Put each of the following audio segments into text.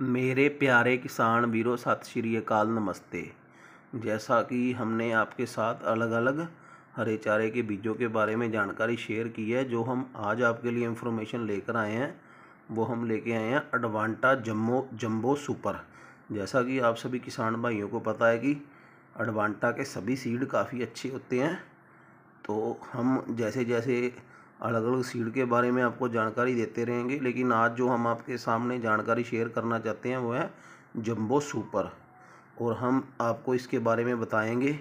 मेरे प्यारे किसान वीरों सत श्री अकाल नमस्ते जैसा कि हमने आपके साथ अलग अलग हरे चारे के बीजों के बारे में जानकारी शेयर की है जो हम आज आपके लिए इन्फॉर्मेशन लेकर आए हैं वो हम लेके आए हैं एडवांटा जम्बो जम्बो सुपर जैसा कि आप सभी किसान भाइयों को पता है कि एडवांटा के सभी सीड काफ़ी अच्छे होते हैं तो हम जैसे जैसे अलग अलग सीड के बारे में आपको जानकारी देते रहेंगे लेकिन आज जो हम आपके सामने जानकारी शेयर करना चाहते हैं वो है जम्बो सुपर और हम आपको इसके बारे में बताएंगे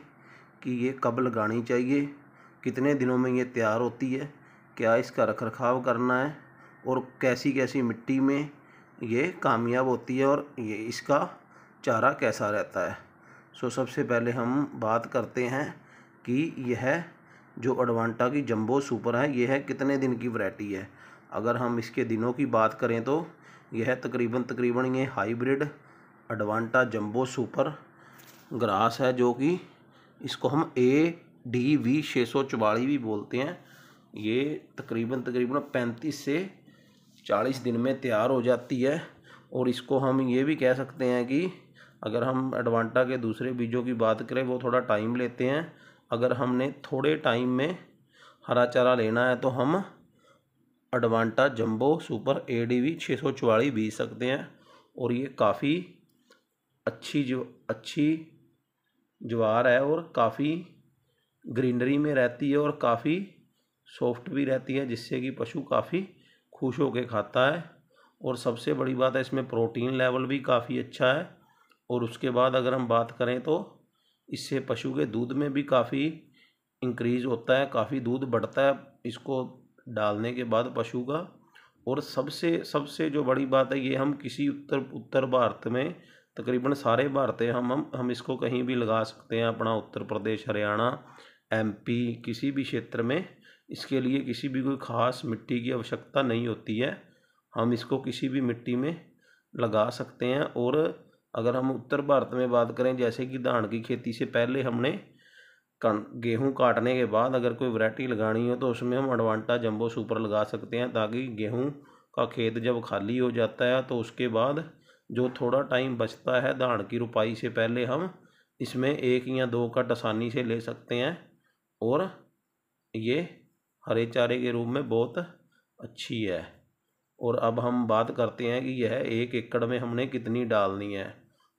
कि ये कब लगानी चाहिए कितने दिनों में ये तैयार होती है क्या इसका रख रखाव करना है और कैसी कैसी मिट्टी में ये कामयाब होती है और ये इसका चारा कैसा रहता है सो सबसे पहले हम बात करते हैं कि यह जो अडवांटा की जंबो सुपर है यह है कितने दिन की वैरायटी है अगर हम इसके दिनों की बात करें तो यह तकरीबन तकरीबन ये hybrid Advanta jumbo super grass है जो कि इसको हम ए डी वी छः सौ चवाली भी बोलते हैं ये तकरीबन तकरीबन पैंतीस से चालीस दिन में तैयार हो जाती है और इसको हम ये भी कह सकते हैं कि अगर हम एडवांटा के दूसरे बीजों की बात करें वो थोड़ा टाइम लेते हैं अगर हमने थोड़े टाइम में हरा चारा लेना है तो हम Advanta jumbo super A D V छः सौ चौवालीस बीज सकते हैं और ये काफ़ी अच्छी जो अच्छी ज्वार है और काफ़ी ग्रीनरी में रहती है और काफ़ी सॉफ्ट भी रहती है जिससे कि पशु काफ़ी खुश होकर खाता है और सबसे बड़ी बात है इसमें प्रोटीन लेवल भी काफ़ी अच्छा है और उसके बाद अगर हम बात करें तो इससे पशु के दूध में भी काफ़ी इंक्रीज होता है काफ़ी दूध बढ़ता है इसको डालने के बाद पशु का और सबसे सबसे जो बड़ी बात है ये हम किसी उत्तर उत्तर भारत में तकरीबन सारे भारत हैं हम हम हम इसको कहीं भी लगा सकते हैं अपना उत्तर प्रदेश हरियाणा एमपी किसी भी क्षेत्र में इसके लिए किसी भी कोई ख़ास मिट्टी की आवश्यकता नहीं होती है हम इसको किसी भी मिट्टी में लगा सकते हैं और अगर हम उत्तर भारत में बात करें जैसे कि धान की खेती से पहले हमने गेहूँ काटने के बाद अगर कोई वरायटी लगानी हो तो उसमें हम अडवांटा जंबो सुपर लगा सकते हैं ताकि गेहूँ का खेत जब खाली हो जाता है तो उसके बाद जो थोड़ा टाइम बचता है धान की रुपाई से पहले हम इसमें एक या दो कट आसानी से ले सकते हैं और ये हरे चारे के रूप में बहुत अच्छी है और अब हम बात करते हैं कि यह एक एकड़ में हमने कितनी डालनी है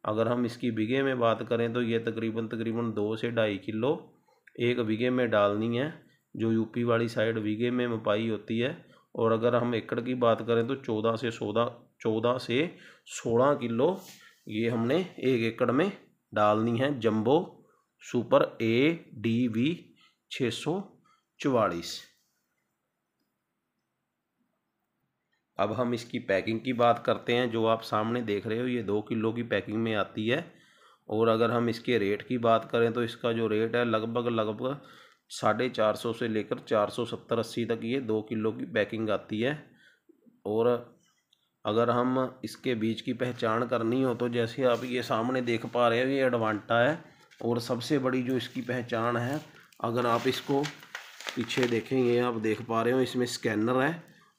अगर हम इसकी बीघे में बात करें तो यह तकरीबन तकरीबन दो से ढाई किलो एक बीघे में डालनी है जो यूपी वाली साइड बीघे में मपाई होती है और अगर हम एकड़ की बात करें तो चौदह से सोलह चौदह से सोलह किलो ये हमने एक एकड़ में डालनी है jumbo super A D V छः सौ चवालीस अब हम इसकी पैकिंग की बात करते हैं जो आप सामने देख रहे हो ये दो किलो की पैकिंग में आती है और अगर हम इसके रेट की बात करें तो इसका जो रेट है लगभग लगभग साढ़े चार सौ से लेकर चार सौ सत्तर अस्सी तक ये दो किलो की पैकिंग आती है और अगर हम इसके बीज की पहचान करनी हो तो जैसे आप ये सामने देख पा रहे हो ये एडवांटा है और सबसे बड़ी जो इसकी पहचान है अगर आप इसको पीछे देखेंगे आप देख पा रहे हो इसमें स्कैनर है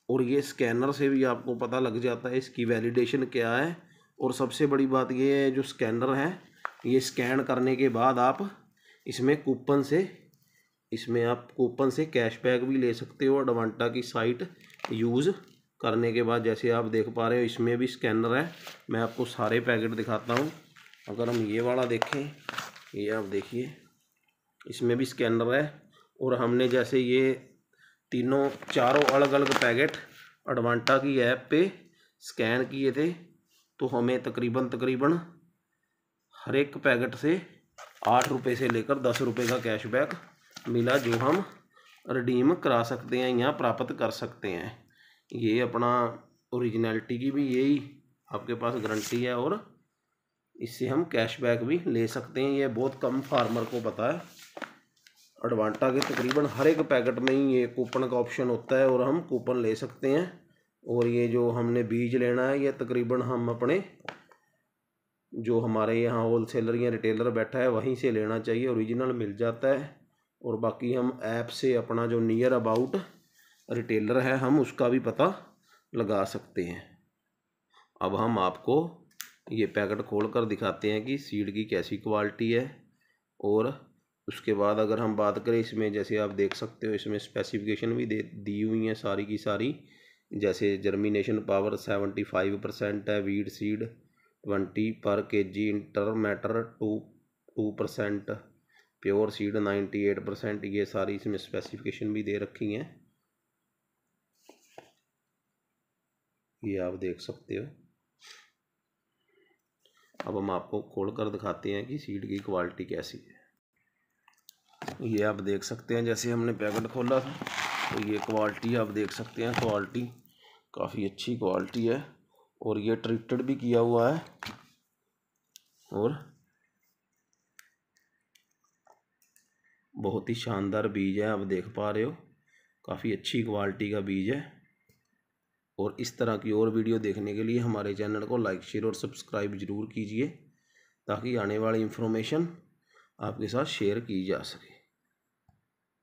और ये स्कैनर से भी आपको पता लग जाता है इसकी वैलिडेशन क्या है और सबसे बड़ी बात ये है जो स्कैनर है ये स्कैन करने के बाद आप इसमें कूपन से इसमें आप कूपन से कैशबैक भी ले सकते हो एडवांटा की साइट यूज़ करने के बाद जैसे आप देख पा रहे हो इसमें भी स्कैनर है मैं आपको सारे पैकेट दिखाता हूँ अगर हम ये वाला देखें ये आप देखिए इसमें भी स्कैनर है और हमने जैसे ये तीनों चारों अलग अलग पैकेट एडवांटा की ऐप पे स्कैन किए थे तो हमें तकरीबन तकरीबन हर एक पैकेट से आठ रुपये से लेकर दस रुपये का कैशबैक मिला जो हम रिडीम करा सकते हैं या प्राप्त कर सकते हैं ये अपना ओरिजिनलिटी की भी यही आपके पास गारंटी है और इससे हम कैशबैक भी ले सकते हैं ये बहुत कम फार्मर को पता है एडवांटा के तकरीबन हर एक पैकेट में ही ये कूपन का ऑप्शन होता है और हम कूपन ले सकते हैं और ये जो हमने बीज लेना है ये तकरीबन हम अपने जो हमारे यहाँ होल सेलर या रिटेलर बैठा है वहीं से लेना चाहिए ओरिजिनल मिल जाता है और बाकी हम ऐप से अपना जो नियर अबाउट रिटेलर है हम उसका भी पता लगा सकते हैं अब हम आपको ये पैकेट खोल कर दिखाते हैं कि सीड की कैसी क्वालिटी है और उसके बाद अगर हम बात करें इसमें जैसे आप देख सकते हो इसमें स्पेसिफिकेशन भी दे दी हुई हैं सारी की सारी जैसे germination power seventy five percent है वीड सीड ट्वेंटी पर K G inter matter two two percent pure seed ninety eight percent ये सारी इसमें स्पेसिफिकेशन भी दे रखी हैं ये आप देख सकते हो अब हम आपको खोल कर दिखाते हैं कि सीड की क्वालिटी कैसी है ये आप देख सकते हैं जैसे हमने पैकेट खोला था तो ये क्वालिटी आप देख सकते हैं क्वालिटी काफ़ी अच्छी क्वालिटी है और ये ट्रीटेड भी किया हुआ है और बहुत ही शानदार बीज है आप देख पा रहे हो काफ़ी अच्छी क्वालिटी का बीज है और इस तरह की और वीडियो देखने के लिए हमारे चैनल को लाइक शेयर और सब्सक्राइब ज़रूर कीजिए ताकि आने वाली इन्फॉर्मेशन आपके साथ शेयर की जा सके